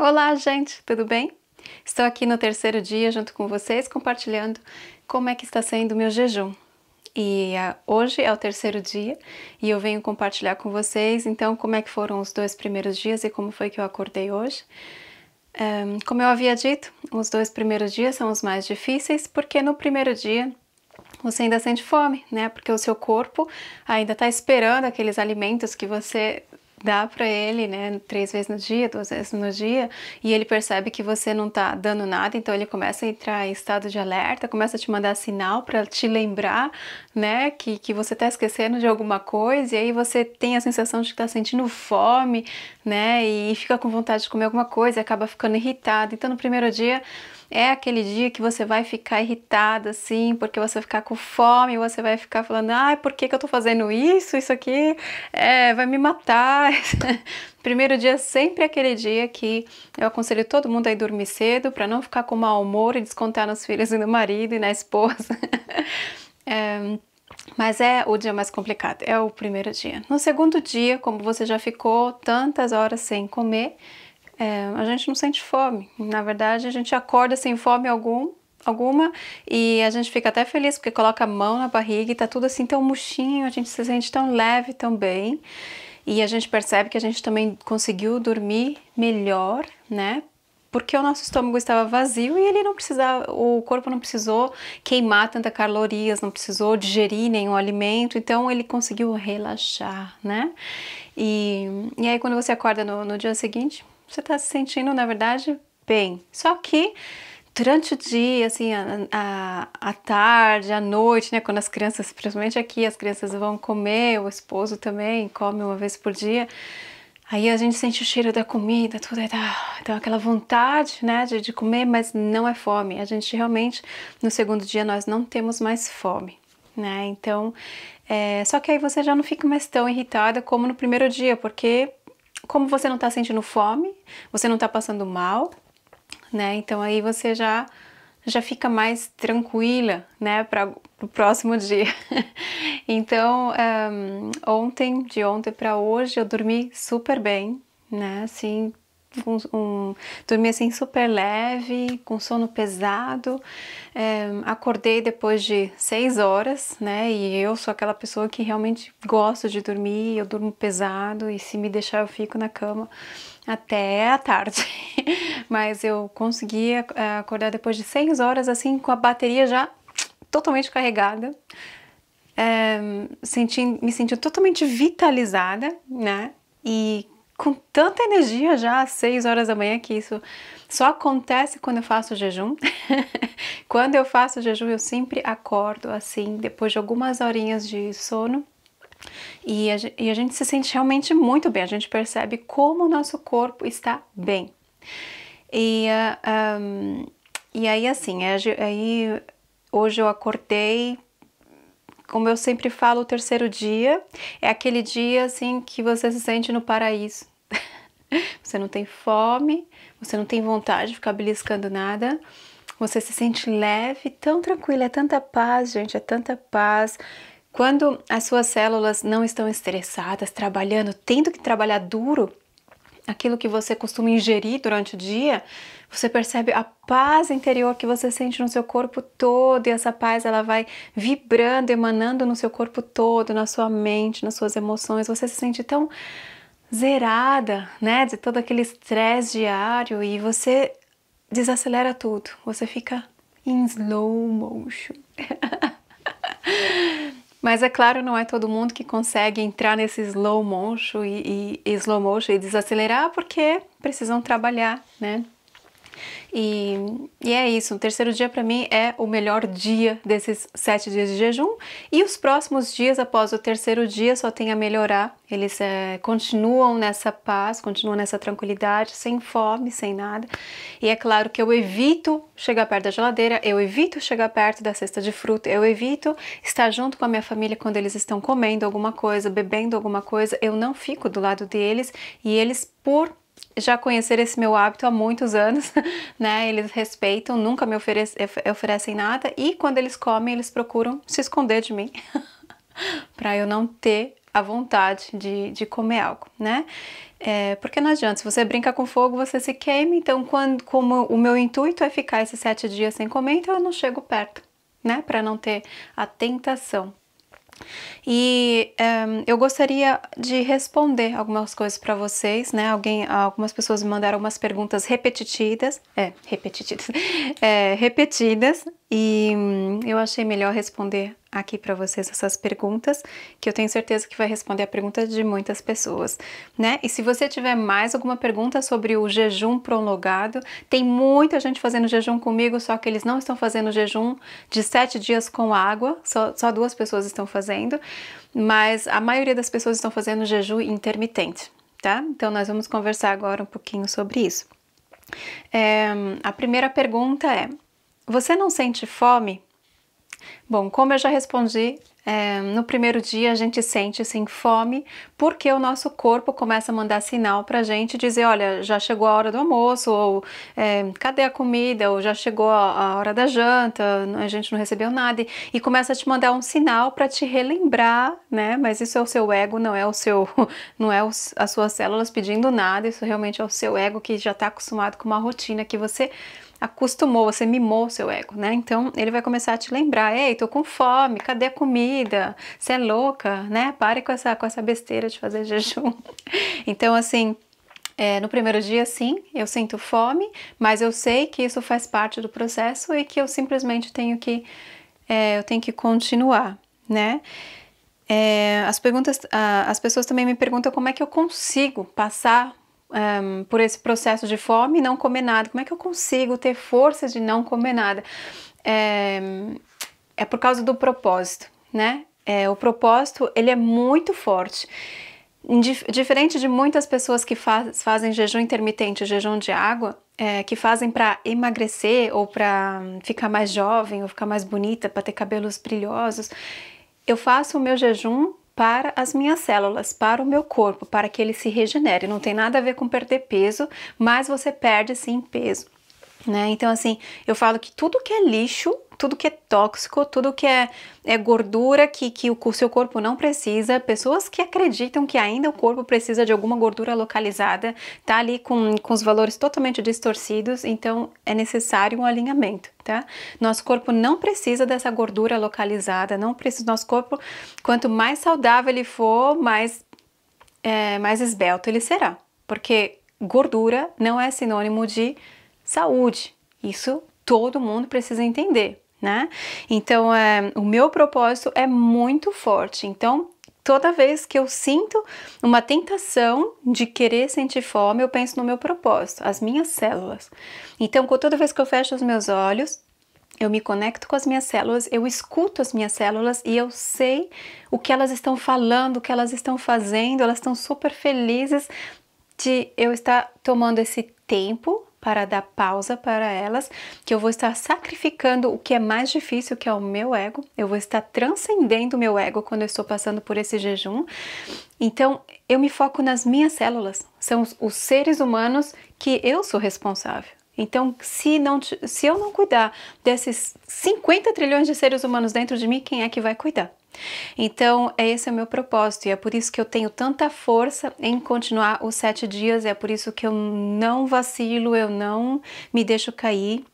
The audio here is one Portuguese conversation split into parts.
Olá, gente, tudo bem? Estou aqui no terceiro dia junto com vocês compartilhando como é que está sendo o meu jejum. E ah, hoje é o terceiro dia e eu venho compartilhar com vocês então como é que foram os dois primeiros dias e como foi que eu acordei hoje. Um, como eu havia dito, os dois primeiros dias são os mais difíceis porque no primeiro dia você ainda sente fome, né? Porque o seu corpo ainda está esperando aqueles alimentos que você dá para ele, né, três vezes no dia, duas vezes no dia, e ele percebe que você não tá dando nada, então ele começa a entrar em estado de alerta, começa a te mandar sinal para te lembrar, né, que, que você tá esquecendo de alguma coisa, e aí você tem a sensação de que tá sentindo fome, né, e fica com vontade de comer alguma coisa, acaba ficando irritado. Então no primeiro dia é aquele dia que você vai ficar irritada, assim, porque você vai ficar com fome, você vai ficar falando, ai, por que, que eu tô fazendo isso? Isso aqui é, vai me matar. Primeiro dia sempre é aquele dia que eu aconselho todo mundo a ir dormir cedo para não ficar com mau humor e descontar nos filhos e no marido e na esposa. é, mas é o dia mais complicado, é o primeiro dia. No segundo dia, como você já ficou tantas horas sem comer, é, a gente não sente fome. Na verdade, a gente acorda sem fome algum, alguma e a gente fica até feliz porque coloca a mão na barriga e tá tudo assim tão murchinho, a gente se sente tão leve, também E a gente percebe que a gente também conseguiu dormir melhor, né? Porque o nosso estômago estava vazio e ele não precisava, o corpo não precisou queimar tantas calorias, não precisou digerir nenhum alimento, então ele conseguiu relaxar, né? E, e aí quando você acorda no, no dia seguinte, você está se sentindo, na verdade, bem. Só que durante o dia, assim, a, a, a, tarde, a noite, né? Quando as crianças, principalmente aqui, as crianças vão comer, o esposo também come uma vez por dia. Aí a gente sente o cheiro da comida, tudo, então aquela vontade, né, de, de comer, mas não é fome. A gente realmente, no segundo dia, nós não temos mais fome, né? Então, é, só que aí você já não fica mais tão irritada como no primeiro dia, porque como você não está sentindo fome, você não está passando mal, né? Então aí você já já fica mais tranquila, né, para o próximo dia. então, um, ehm, ontem, de ontem para hoje, eu dormi super bem, né? Assim, um, um, dormi assim super leve, com sono pesado. É, acordei depois de seis horas, né? E eu sou aquela pessoa que realmente gosta de dormir, eu durmo pesado e se me deixar eu fico na cama até a tarde. Mas eu consegui é, acordar depois de seis horas, assim, com a bateria já totalmente carregada. É, senti, me senti totalmente vitalizada, né? E com tanta energia já às 6 horas da manhã que isso só acontece quando eu faço jejum. quando eu faço jejum, eu sempre acordo assim, depois de algumas horinhas de sono. E a, e a gente se sente realmente muito bem, a gente percebe como o nosso corpo está bem. E, uh, ah, um, ah, e aí, assim, é aí hoje eu acordei como eu sempre falo, o terceiro dia é aquele dia assim que você se sente no paraíso. você não tem fome, você não tem vontade de ficar beliscando nada. Você se sente leve, tão tranquila, é tanta paz, gente, é tanta paz. Quando as suas células não estão estressadas, trabalhando, tendo que trabalhar duro, aquilo que você costuma ingerir durante o dia, você percebe a paz interior que você sente no seu corpo todo e essa paz ela vai vibrando, emanando no seu corpo todo, na sua mente, nas suas emoções. Você se sente tão zerada, né, de todo aquele estresse diário e você desacelera tudo. Você fica em slow motion. Mas é claro, não é todo mundo que consegue entrar nesse slow motion e, e, e slow motion e desacelerar porque precisam trabalhar, né? E, e é isso, o terceiro dia para mim é o melhor dia desses sete dias de jejum, e os próximos dias após o terceiro dia só tem a melhorar. Eles é, continuam nessa paz, continuam nessa tranquilidade, sem fome, sem nada. E é claro que eu evito chegar perto da geladeira, eu evito chegar perto da cesta de fruta, eu evito estar junto com a minha família quando eles estão comendo alguma coisa, bebendo alguma coisa, eu não fico do lado deles e eles, por já conhecer esse meu hábito há muitos anos, né? Eles respeitam, nunca me oferece, eh, oferecem nada e quando eles comem, eles procuram se esconder de mim para eu não ter a vontade de, de comer algo, né? É, porque não adianta, se você brinca com fogo, você se queima. Então, quando, como o meu intuito é ficar esses sete dias sem comer, então eu não chego perto, né? Para não ter a tentação. E um, eu gostaria de responder algumas coisas para vocês, né? Alguém, algumas pessoas me mandaram umas perguntas repetitivas, é, repetitivas, é, repetidas, e hum, eu achei melhor responder aqui para vocês essas perguntas, que eu tenho certeza que vai responder a pergunta de muitas pessoas, né? E se você tiver mais alguma pergunta sobre o jejum prolongado, tem muita gente fazendo jejum comigo, só que eles não estão fazendo jejum de sete dias com água, só, só duas pessoas estão fazendo, mas a maioria das pessoas estão fazendo jejum intermitente, tá? Então nós vamos conversar agora um pouquinho sobre isso. É, a primeira pergunta é: você não sente fome Bom, como eu já respondi, é, no primeiro dia a gente sente assim fome, porque o nosso corpo começa a mandar sinal para a gente dizer, olha, já chegou a hora do almoço, ou é, cadê a comida, ou já chegou a, a, hora da janta, a gente não recebeu nada, e, e começa a te mandar um sinal para te relembrar, né? Mas isso é o seu ego, não é o seu, não é o, as suas células pedindo nada, isso realmente é o seu ego que já está acostumado com uma rotina que você acostumou, você mimou seu ego, né? Então ele vai começar a te lembrar: ei, tô com fome, cadê a comida? Você é louca, né? Pare com essa, com essa besteira de fazer jejum. Então, assim, é, no primeiro dia, sim, eu sinto fome, mas eu sei que isso faz parte do processo e que eu simplesmente tenho que, é, eu tenho que continuar, né? É, as perguntas, ah, as pessoas também me perguntam como é que eu consigo passar um, por esse processo de fome e não comer nada. Como é que eu consigo ter força de não comer nada? É, é por causa do propósito, né? É, o propósito ele é muito forte. Indif diferente de muitas pessoas que fazem jejum intermitente, jejum de água, é, que fazem para emagrecer ou para hum, ficar mais jovem ou ficar mais bonita, para ter cabelos brilhosos, eu faço o meu jejum para as minhas células, para o meu corpo, para que ele se regenere. Não tem nada a ver com perder peso, mas você perde sim peso. Né? Então, assim, eu falo que tudo que é lixo tudo que é tóxico, tudo que é, é gordura que, que o, o seu corpo não precisa, pessoas que acreditam que ainda o corpo precisa de alguma gordura localizada, tá ali com, com os valores totalmente distorcidos, então é necessário um alinhamento, tá? Nosso corpo não precisa dessa gordura localizada, não precisa, nosso corpo, quanto mais saudável ele for, mais, é, mais esbelto ele será, porque gordura não é sinônimo de saúde, isso todo mundo precisa entender né? Então, é, o meu propósito é muito forte. Então, toda vez que eu sinto uma tentação de querer sentir fome, eu penso no meu propósito, as minhas células. Então, toda vez que eu fecho os meus olhos, eu me conecto com as minhas células, eu escuto as minhas células e eu sei o que elas estão falando, o que elas estão fazendo, elas estão super felizes de eu estar tomando esse tempo para dar pausa para elas, que eu vou estar sacrificando o que é mais difícil, que é o meu ego, eu vou estar transcendendo o meu ego quando eu estou passando por esse jejum. Então, eu me foco nas minhas células, são os, os seres humanos que eu sou responsável. Então, se, não, se eu não cuidar desses 50 trilhões de seres humanos dentro de mim, quem é que vai cuidar? Então, é esse é o meu propósito e é por isso que eu tenho tanta força em continuar os sete dias, é por isso que eu não vacilo, eu não me deixo cair.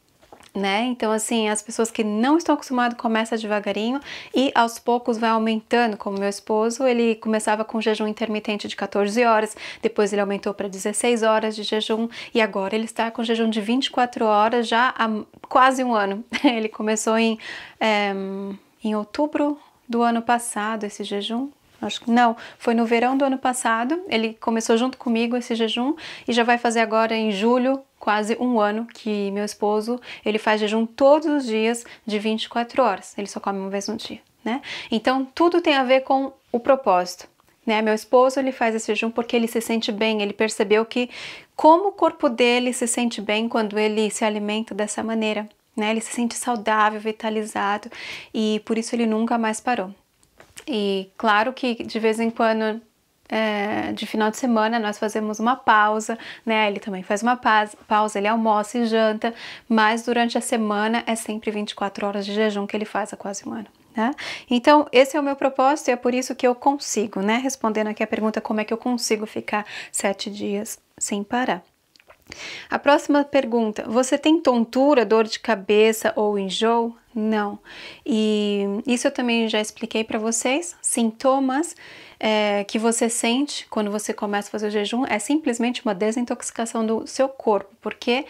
Né? Então, assim, as pessoas que não estão acostumadas começam devagarinho e aos poucos vai aumentando. Como meu esposo, ele começava com jejum intermitente de 14 horas, depois ele aumentou para 16 horas de jejum e agora ele está com jejum de 24 horas já há quase um ano. Ele começou em, é, em outubro, do ano passado esse jejum. Acho que não, foi no verão do ano passado. Ele começou junto comigo esse jejum e já vai fazer agora em julho quase um ano que meu esposo ele faz jejum todos os dias de 24 horas. Ele só come uma vez no dia, né? Então tudo tem a ver com o propósito. Né? Meu esposo ele faz esse jejum porque ele se sente bem. Ele percebeu que como o corpo dele se sente bem quando ele se alimenta dessa maneira né? Ele se sente saudável, vitalizado e por isso ele nunca mais parou. E claro que de vez em quando é, de final de semana nós fazemos uma pausa, né? Ele também faz uma pausa, ele almoça e janta, mas durante a semana é sempre 24 horas de jejum que ele faz há quase um ano. Né? Então, esse é o meu propósito e é por isso que eu consigo, né? Respondendo aqui a pergunta como é que eu consigo ficar sete dias sem parar. A próxima pergunta: Você tem tontura, dor de cabeça ou enjoo? Não. E isso eu também já expliquei para vocês. Sintomas é, que você sente quando você começa a fazer o jejum é simplesmente uma desintoxicação do seu corpo, porque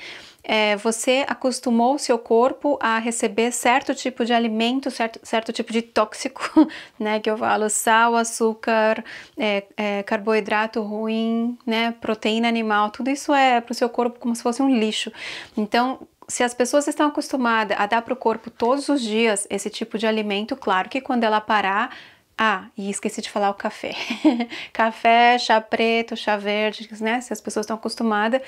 é, você acostumou o seu corpo a receber certo tipo de alimento, certo, certo tipo de tóxico, né? Que eu falo sal, açúcar, é, é, carboidrato ruim, né? Proteína animal, tudo isso é para o seu corpo como se fosse um lixo. Então, se as pessoas estão acostumadas a dar para o corpo todos os dias esse tipo de alimento, claro que quando ela parar, ah, e esqueci de falar o café. café, chá preto, chá verde, né? Se as pessoas estão acostumadas,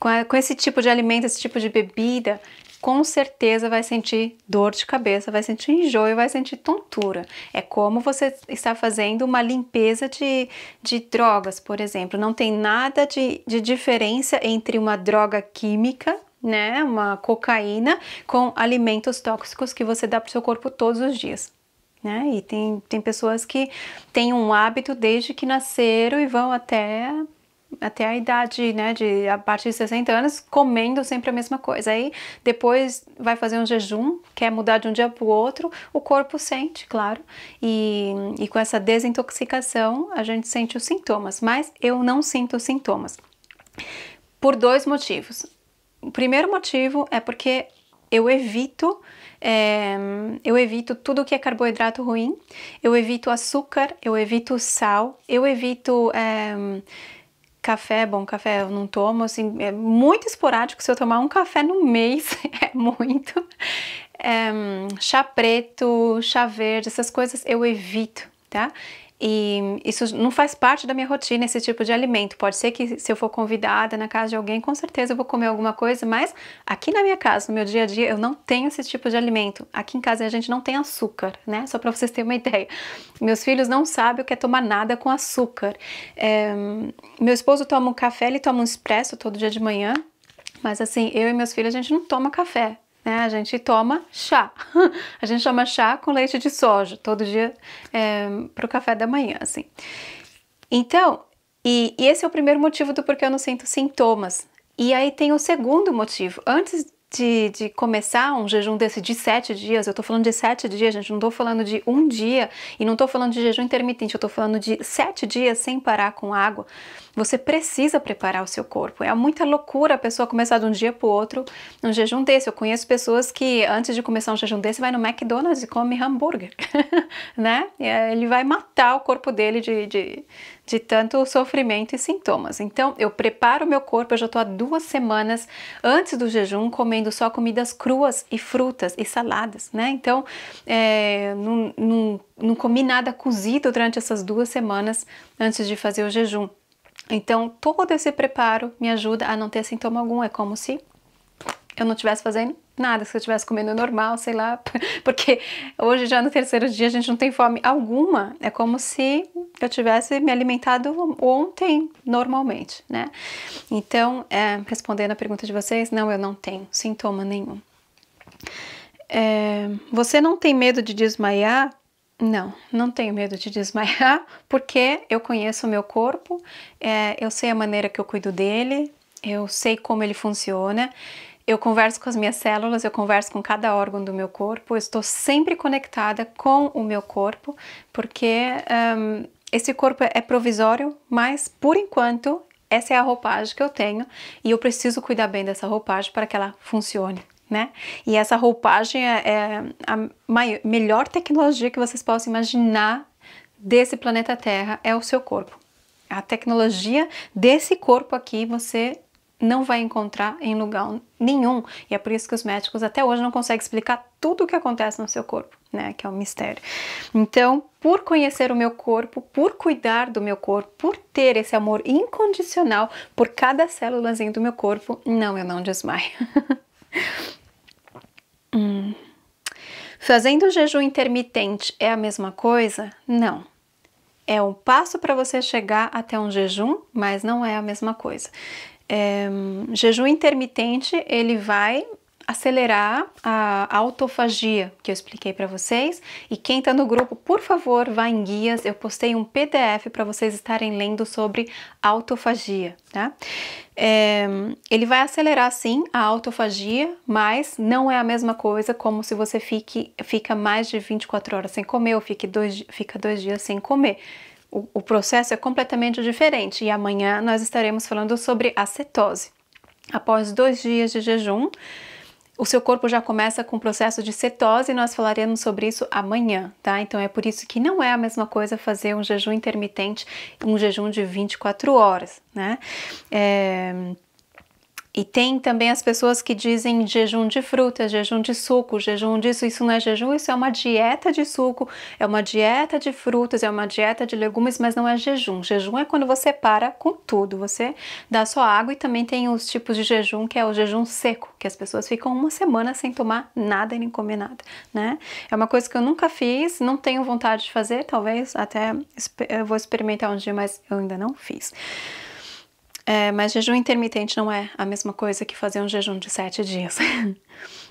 com, a, com esse tipo de alimento, esse tipo de bebida, com certeza vai sentir dor de cabeça, vai sentir enjoo, vai sentir tontura. É como você está fazendo uma limpeza de, de drogas, por exemplo. Não tem nada de, de diferença entre uma droga química, né, uma cocaína, com alimentos tóxicos que você dá para o seu corpo todos os dias. Né? E tem, tem pessoas que têm um hábito desde que nasceram e vão até até a idade, né, de a partir de 60 anos, comendo sempre a mesma coisa. Aí depois vai fazer um jejum, quer mudar de um dia para o outro, o corpo sente, claro. E, e com essa desintoxicação a gente sente os sintomas, mas eu não sinto os sintomas. Por dois motivos. O primeiro motivo é porque eu evito é, eu evito tudo que é carboidrato ruim, eu evito açúcar, eu evito sal, eu evito é, Café, é bom, café eu não tomo, assim, é muito esporádico. Se eu tomar um café no mês, é muito. É, chá preto, chá verde, essas coisas eu evito, tá? E isso não faz parte da minha rotina, esse tipo de alimento. Pode ser que se eu for convidada na casa de alguém, com certeza eu vou comer alguma coisa, mas aqui na minha casa, no meu dia a dia, eu não tenho esse tipo de alimento. Aqui em casa a gente não tem açúcar, né? Só para vocês terem uma ideia. Meus filhos não sabem o que é tomar nada com açúcar. É... meu esposo toma um café, ele toma um espresso todo dia de manhã, mas assim, eu e meus filhos a gente não toma café né? A gente toma chá. A gente toma chá com leite de soja todo dia é, para o café da manhã, assim. Então, e, e esse é o primeiro motivo do porquê eu não sinto sintomas. E aí tem o segundo motivo. Antes de, de, começar um jejum desse de sete dias, eu tô falando de sete dias, gente, não tô falando de um dia e não tô falando de jejum intermitente, eu tô falando de sete dias sem parar com água. Você precisa preparar o seu corpo. É muita loucura a pessoa começar de um dia para o outro um jejum desse. Eu conheço pessoas que antes de começar um jejum desse vai no McDonald's e come hambúrguer, né? Ele vai matar o corpo dele de, de, de tanto sofrimento e sintomas. Então, eu preparo meu corpo, eu já estou há duas semanas antes do jejum comendo só comidas cruas e frutas e saladas, né? Então, é, não, não, não comi nada cozido durante essas duas semanas antes de fazer o jejum. Então, todo esse preparo me ajuda a não ter sintoma algum. É como se eu não estivesse fazendo nada, se eu estivesse comendo normal, sei lá, porque hoje já no terceiro dia a gente não tem fome alguma. É como se eu tivesse me alimentado ontem normalmente, né? Então, é, respondendo a pergunta de vocês, não, eu não tenho sintoma nenhum. É, você não tem medo de desmaiar não, não tenho medo de desmaiar, porque eu conheço o meu corpo, é, eu sei a maneira que eu cuido dele, eu sei como ele funciona, eu converso com as minhas células, eu converso com cada órgão do meu corpo, eu estou sempre conectada com o meu corpo, porque um, esse corpo é provisório, mas por enquanto essa é a roupagem que eu tenho e eu preciso cuidar bem dessa roupagem para que ela funcione né? E essa roupagem é, é a maior, melhor tecnologia que vocês possam imaginar desse planeta Terra é o seu corpo. A tecnologia desse corpo aqui você não vai encontrar em lugar nenhum. E é por isso que os médicos até hoje não conseguem explicar tudo o que acontece no seu corpo, né? Que é um mistério. Então, por conhecer o meu corpo, por cuidar do meu corpo, por ter esse amor incondicional por cada célulazinha do meu corpo, não, eu não desmaio. Hum. Fazendo jejum intermitente é a mesma coisa? Não. É um passo para você chegar até um jejum, mas não é a mesma coisa. É, jejum intermitente ele vai acelerar a autofagia que eu expliquei para vocês. E quem está no grupo, por favor, vá em guias. Eu postei um PDF para vocês estarem lendo sobre autofagia, tá? É, ele vai acelerar sim a autofagia, mas não é a mesma coisa como se você fique, fica mais de 24 horas sem comer ou fique dois, fica dois dias sem comer. O, o processo é completamente diferente e amanhã nós estaremos falando sobre a cetose. Após dois dias de jejum, o seu corpo já começa com o processo de cetose, nós falaremos sobre isso amanhã, tá? Então é por isso que não é a mesma coisa fazer um jejum intermitente, um jejum de 24 horas, né? É... E tem também as pessoas que dizem jejum de frutas, jejum de suco, jejum disso, isso não é jejum, isso é uma dieta de suco, é uma dieta de frutas, é uma dieta de legumes, mas não é jejum. Jejum é quando você para com tudo, você dá só água e também tem os tipos de jejum que é o jejum seco, que as pessoas ficam uma semana sem tomar nada e nem comer nada, né? É uma coisa que eu nunca fiz, não tenho vontade de fazer, talvez até eu vou experimentar um dia, mas eu ainda não fiz. É, mas jejum intermitente não é a mesma coisa que fazer um jejum de sete dias.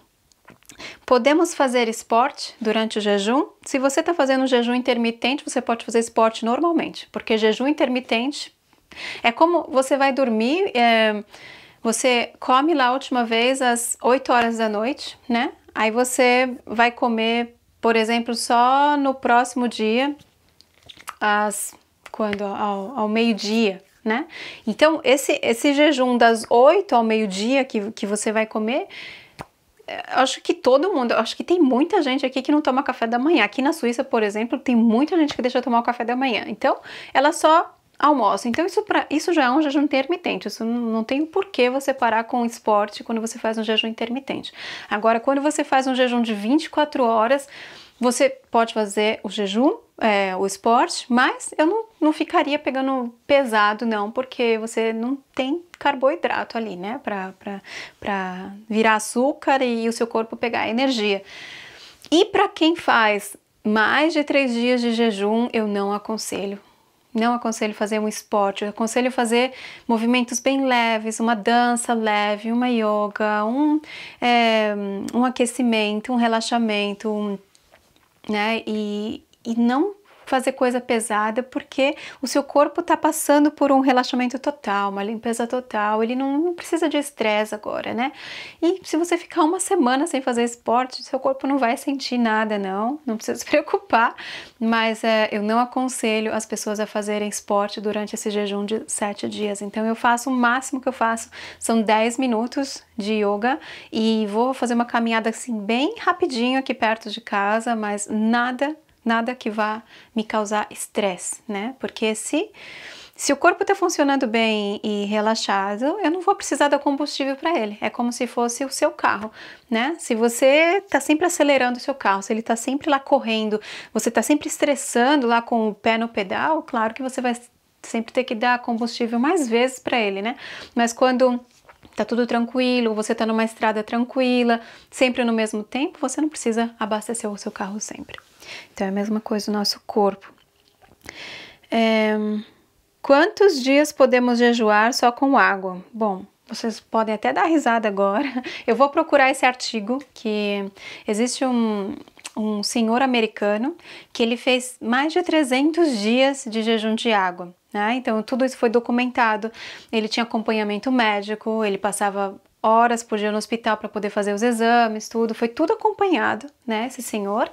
Podemos fazer esporte durante o jejum? Se você está fazendo um jejum intermitente, você pode fazer esporte normalmente, porque jejum intermitente é como você vai dormir, é, você come lá a última vez às 8 horas da noite, né? Aí você vai comer, por exemplo, só no próximo dia, às quando? Ao, ao meio-dia né? Então, esse, esse jejum das 8 ao meio-dia que, que você vai comer, eh, acho que todo mundo, acho que tem muita gente aqui que não toma café da manhã. Aqui na Suíça, por exemplo, tem muita gente que deixa tomar o café da manhã. Então, ela só almoça. Então, isso, pra, isso já é um jejum intermitente. Isso não, não tem porquê você parar com o esporte quando você faz um jejum intermitente. Agora, quando você faz um jejum de 24 horas, você pode fazer o jejum é, o esporte, mas eu não, não ficaria pegando pesado, não, porque você não tem carboidrato ali, né, para virar açúcar e o seu corpo pegar energia. E para quem faz mais de três dias de jejum, eu não aconselho. Não aconselho fazer um esporte, eu aconselho fazer movimentos bem leves, uma dança leve, uma yoga, um, é, um aquecimento, um relaxamento, um, né? E, e não fazer coisa pesada porque o seu corpo está passando por um relaxamento total, uma limpeza total, ele não precisa de estresse agora, né? E se você ficar uma semana sem fazer esporte, seu corpo não vai sentir nada, não, não precisa se preocupar, mas é, eu não aconselho as pessoas a fazerem esporte durante esse jejum de sete dias, então eu faço o máximo que eu faço, são 10 minutos de yoga e vou fazer uma caminhada assim bem rapidinho aqui perto de casa, mas nada nada que vá me causar estresse, né? Porque se se o corpo está funcionando bem e relaxado, eu não vou precisar dar combustível para ele. É como se fosse o seu carro, né? Se você está sempre acelerando o seu carro, se ele está sempre lá correndo, você está sempre estressando lá com o pé no pedal, claro que você vai sempre ter que dar combustível mais vezes para ele, né? Mas quando tá tudo tranquilo, você tá numa estrada tranquila, sempre no mesmo tempo, você não precisa abastecer o seu carro sempre. Então é a mesma coisa o nosso corpo. É, quantos dias podemos jejuar só com água? Bom, vocês podem até dar risada agora. Eu vou procurar esse artigo que existe um, um senhor americano que ele fez mais de 300 dias de jejum de água. Né? Então, tudo isso foi documentado. Ele tinha acompanhamento médico, ele passava horas por dia no hospital para poder fazer os exames, tudo. Foi tudo acompanhado, né, esse senhor.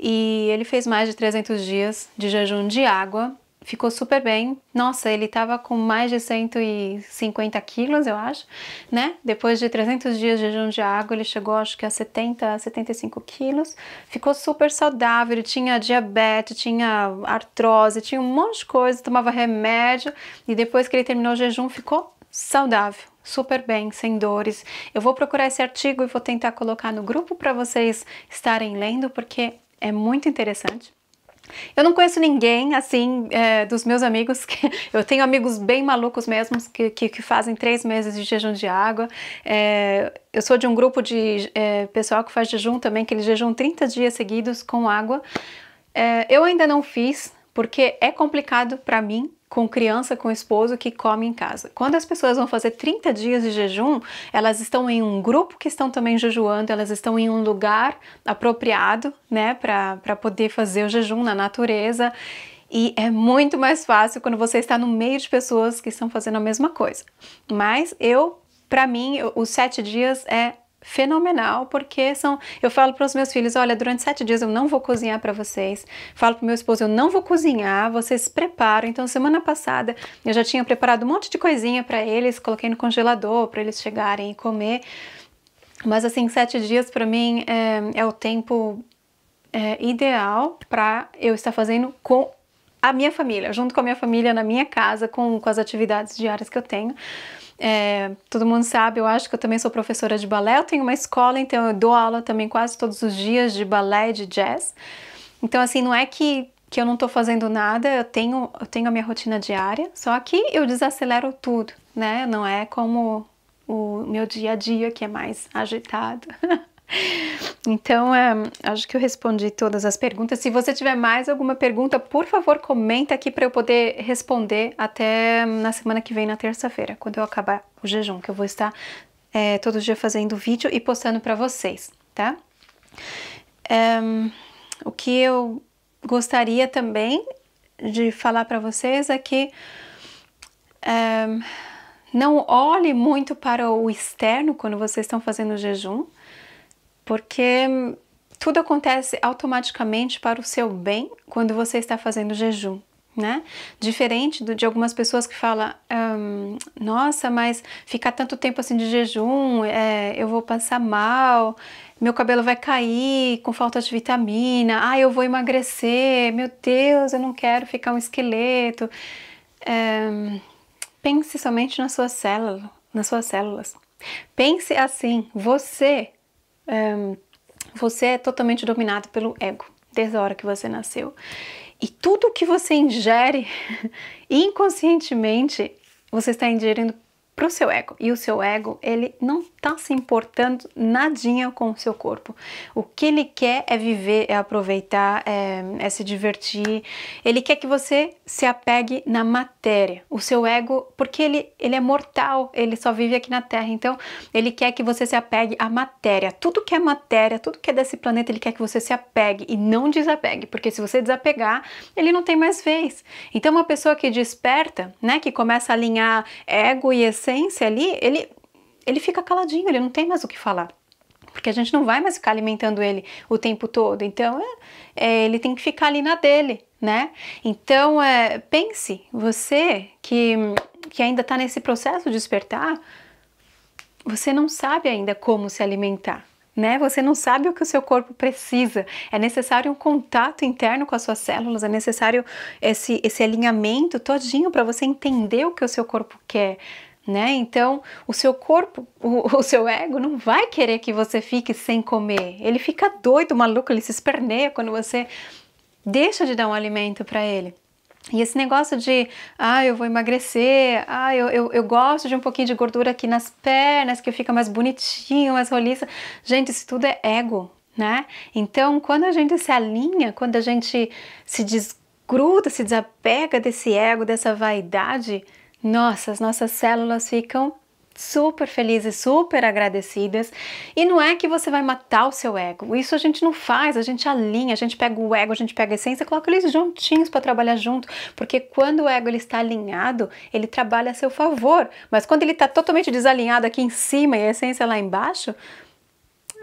E ele fez mais de 300 dias de jejum de água. Ficou super bem. Nossa, ele estava com mais de 150 quilos, eu acho, né? Depois de 300 dias de jejum de água, ele chegou, acho que a 70, 75 quilos. Ficou super saudável. Ele tinha diabetes, tinha artrose, tinha um monte de coisa, tomava remédio. E depois que ele terminou o jejum, ficou saudável super bem, sem dores. Eu vou procurar esse artigo e vou tentar colocar no grupo para vocês estarem lendo, porque é muito interessante. Eu não conheço ninguém, assim, é, dos meus amigos, que, eu tenho amigos bem malucos mesmo, que, que, que fazem três meses de jejum de água. É, eu sou de um grupo de é, pessoal que faz jejum também, que eles jejum 30 dias seguidos com água. É, eu ainda não fiz, porque é complicado para mim, com criança, com esposo que come em casa. Quando as pessoas vão fazer 30 dias de jejum, elas estão em um grupo que estão também jejuando, elas estão em um lugar apropriado, né, para poder fazer o jejum na natureza. E é muito mais fácil quando você está no meio de pessoas que estão fazendo a mesma coisa. Mas eu, para mim, os sete dias é fenomenal, porque são. Eu falo para os meus filhos: olha, durante sete dias eu não vou cozinhar para vocês. Falo para o meu esposo: eu não vou cozinhar, vocês preparam. Então, semana passada eu já tinha preparado um monte de coisinha para eles, coloquei no congelador para eles chegarem e comer. Mas, assim, sete dias para mim é, é, o tempo é, ideal para eu estar fazendo com a minha família, junto com a minha família, na minha casa, com, com as atividades diárias que eu tenho. É, todo mundo sabe, eu acho que eu também sou professora de balé. Eu tenho uma escola, então eu dou aula também quase todos os dias de balé e de jazz. Então, assim, não é que, que eu não estou fazendo nada, eu tenho, eu tenho a minha rotina diária, só que eu desacelero tudo, né? Não é como o meu dia a dia que é mais agitado. Então, é, acho que eu respondi todas as perguntas. Se você tiver mais alguma pergunta, por favor, comenta aqui para eu poder responder até hum, na semana que vem, na terça-feira, quando eu acabar o jejum, que eu vou estar é, todo dia fazendo vídeo e postando para vocês, tá? É, hum, o que eu gostaria também de falar para vocês é que é, hum, não olhe muito para o externo quando vocês estão fazendo jejum, porque hum, tudo acontece automaticamente para o seu bem quando você está fazendo jejum. Né? Diferente do, de algumas pessoas que falam, um, nossa, mas ficar tanto tempo assim de jejum, é, eu vou passar mal, meu cabelo vai cair com falta de vitamina, ah, eu vou emagrecer, meu Deus, eu não quero ficar um esqueleto. É, pense somente na sua célula, nas suas células. Pense assim, você um, você é totalmente dominado pelo ego, desde a hora que você nasceu. E tudo que você ingere inconscientemente, você está ingerindo para o seu ego. E o seu ego, ele não está se importando nadinha com o seu corpo. O que ele quer é viver, é aproveitar, é, é se divertir. Ele quer que você se apegue na matéria. O seu ego, porque ele, ele é mortal, ele só vive aqui na Terra. Então, ele quer que você se apegue à matéria. Tudo que é matéria, tudo que é desse planeta, ele quer que você se apegue e não desapegue. Porque se você desapegar, ele não tem mais vez. Então, uma pessoa que desperta, né, que começa a alinhar ego e essência, essência ali, ele, ele fica caladinho, ele não tem mais o que falar. Porque a gente não vai mais ficar alimentando ele o tempo todo. Então, é, é, ele tem que ficar ali na dele, né? Então, é, pense, você que, que ainda está nesse processo de despertar, você não sabe ainda como se alimentar. Né? Você não sabe o que o seu corpo precisa. É necessário um contato interno com as suas células, é necessário esse, esse alinhamento todinho para você entender o que o seu corpo quer, né? Então, o seu corpo, o, o, seu ego não vai querer que você fique sem comer. Ele fica doido, maluco, ele se esperneia quando você deixa de dar um alimento para ele. E esse negócio de, ah, eu vou emagrecer, ah, eu, eu, eu, gosto de um pouquinho de gordura aqui nas pernas, que fica mais bonitinho, mais roliça. Gente, isso tudo é ego, né? Então, quando a gente se alinha, quando a gente se desgruda, se desapega desse ego, dessa vaidade, nossa, as nossas células ficam super felizes, super agradecidas. E não é que você vai matar o seu ego. Isso a gente não faz, a gente alinha, a gente pega o ego, a gente pega a essência, coloca eles juntinhos para trabalhar junto, porque quando o ego ele está alinhado, ele trabalha a seu favor. Mas quando ele está totalmente desalinhado aqui em cima e a essência lá embaixo,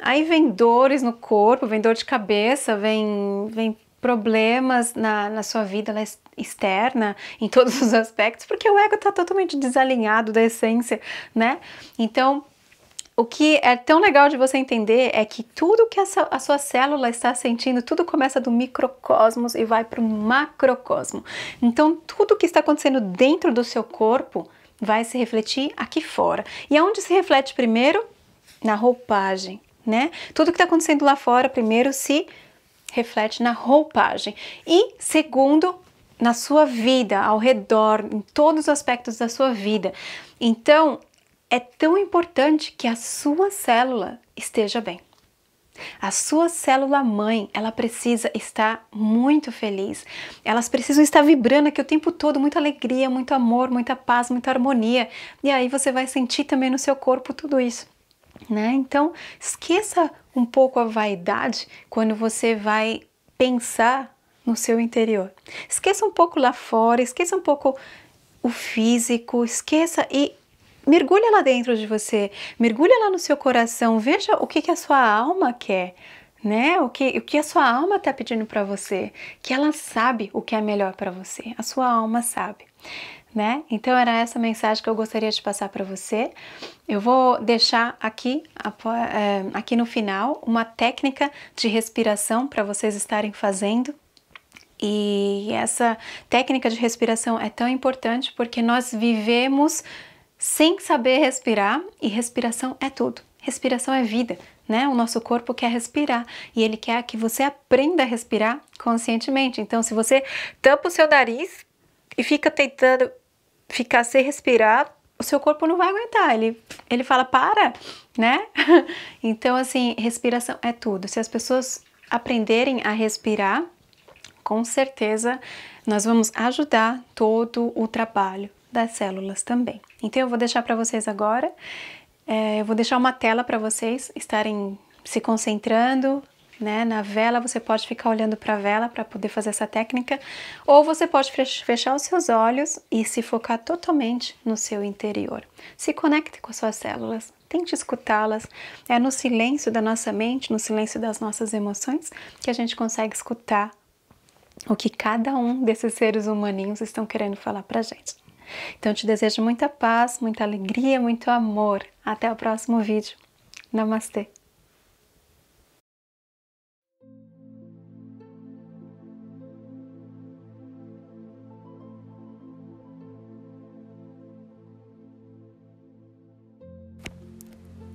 aí vem dores no corpo, vem dor de cabeça, vem vem problemas na, na sua vida externa, em todos os aspectos, porque o ego está totalmente desalinhado da essência, né? Então, o que é tão legal de você entender é que tudo que a sua célula está sentindo, tudo começa do microcosmos e vai para o macrocosmo. Então, tudo que está acontecendo dentro do seu corpo vai se refletir aqui fora. E aonde se reflete primeiro? Na roupagem, né? Tudo que está acontecendo lá fora primeiro se reflete na roupagem. E segundo, na sua vida, ao redor, em todos os aspectos da sua vida. Então, é tão importante que a sua célula esteja bem. A sua célula mãe, ela precisa estar muito feliz. Elas precisam estar vibrando aqui o tempo todo, muita alegria, muito amor, muita paz, muita harmonia. E aí você vai sentir também no seu corpo tudo isso, né? Então, esqueça um pouco a vaidade quando você vai pensar no seu interior. Esqueça um pouco lá fora, esqueça um pouco o físico, esqueça e mergulha lá dentro de você, mergulha lá no seu coração, veja o que, que a sua alma quer, né? O que, o que a sua alma está pedindo para você, que ela sabe o que é melhor para você, a sua alma sabe né? Então era essa mensagem que eu gostaria de passar para você. Eu vou deixar aqui, é, aqui no final uma técnica de respiração para vocês estarem fazendo e essa técnica de respiração é tão importante porque nós vivemos sem saber respirar e respiração é tudo. Respiração é vida, né? O nosso corpo quer respirar e ele quer que você aprenda a respirar conscientemente. Então, se você tampa o seu nariz e fica tentando ficar sem respirar, o seu corpo não vai aguentar. Ele, ele fala, para, né? então, assim, respiração é tudo. Se as pessoas aprenderem a respirar, com certeza nós vamos ajudar todo o trabalho das células também. Então, eu vou deixar para vocês agora. É, eu vou deixar uma tela para vocês estarem se concentrando, né? Na vela você pode ficar olhando para a vela para poder fazer essa técnica, ou você pode fechar os seus olhos e se focar totalmente no seu interior. Se conecte com suas células, tente escutá-las. É no silêncio da nossa mente, no silêncio das nossas emoções, que a gente consegue escutar o que cada um desses seres humaninhos estão querendo falar para gente. Então eu te desejo muita paz, muita alegria, muito amor. Até o próximo vídeo. Namastê!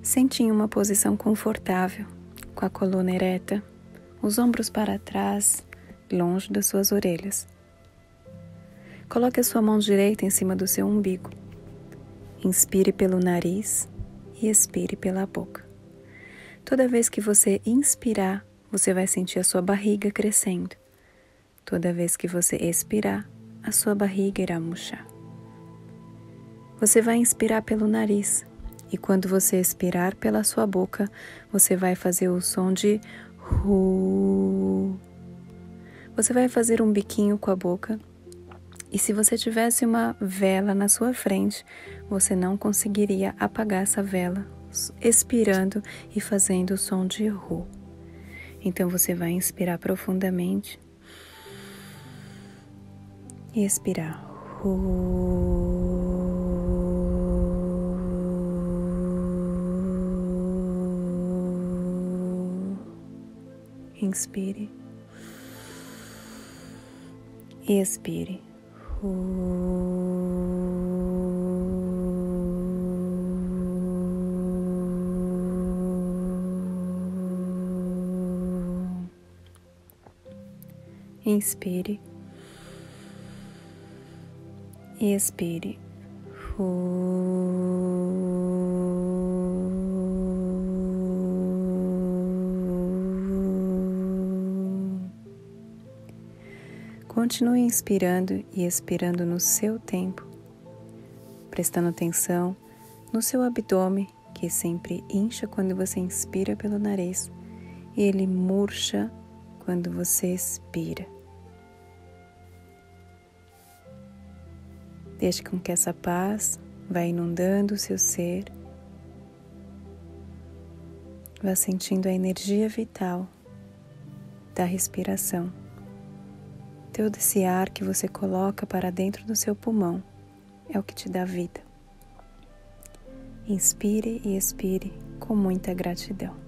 Sente em uma posição confortável, com a coluna ereta, os ombros para trás, longe das suas orelhas. Coloque a sua mão direita em cima do seu umbigo. Inspire pelo nariz e expire pela boca. Toda vez que você inspirar, você vai sentir a sua barriga crescendo. Toda vez que você expirar, a sua barriga irá murchar. Você vai inspirar pelo nariz e quando você expirar pela sua boca, você vai fazer o som de ru. Você vai fazer um biquinho com a boca. E se você tivesse uma vela na sua frente, você não conseguiria apagar essa vela expirando e fazendo o som de ru. Então você vai inspirar profundamente e expirar. Ru. inspire e expire. Inspire e expire. Continue inspirando e expirando no seu tempo, prestando atenção no seu abdômen, que sempre incha quando você inspira pelo nariz e ele murcha quando você expira. Deixe com que essa paz vá inundando o seu ser. Vá sentindo a energia vital da respiração. Todo esse ar que você coloca para dentro do seu pulmão é o que te dá vida. Inspire e expire com muita gratidão.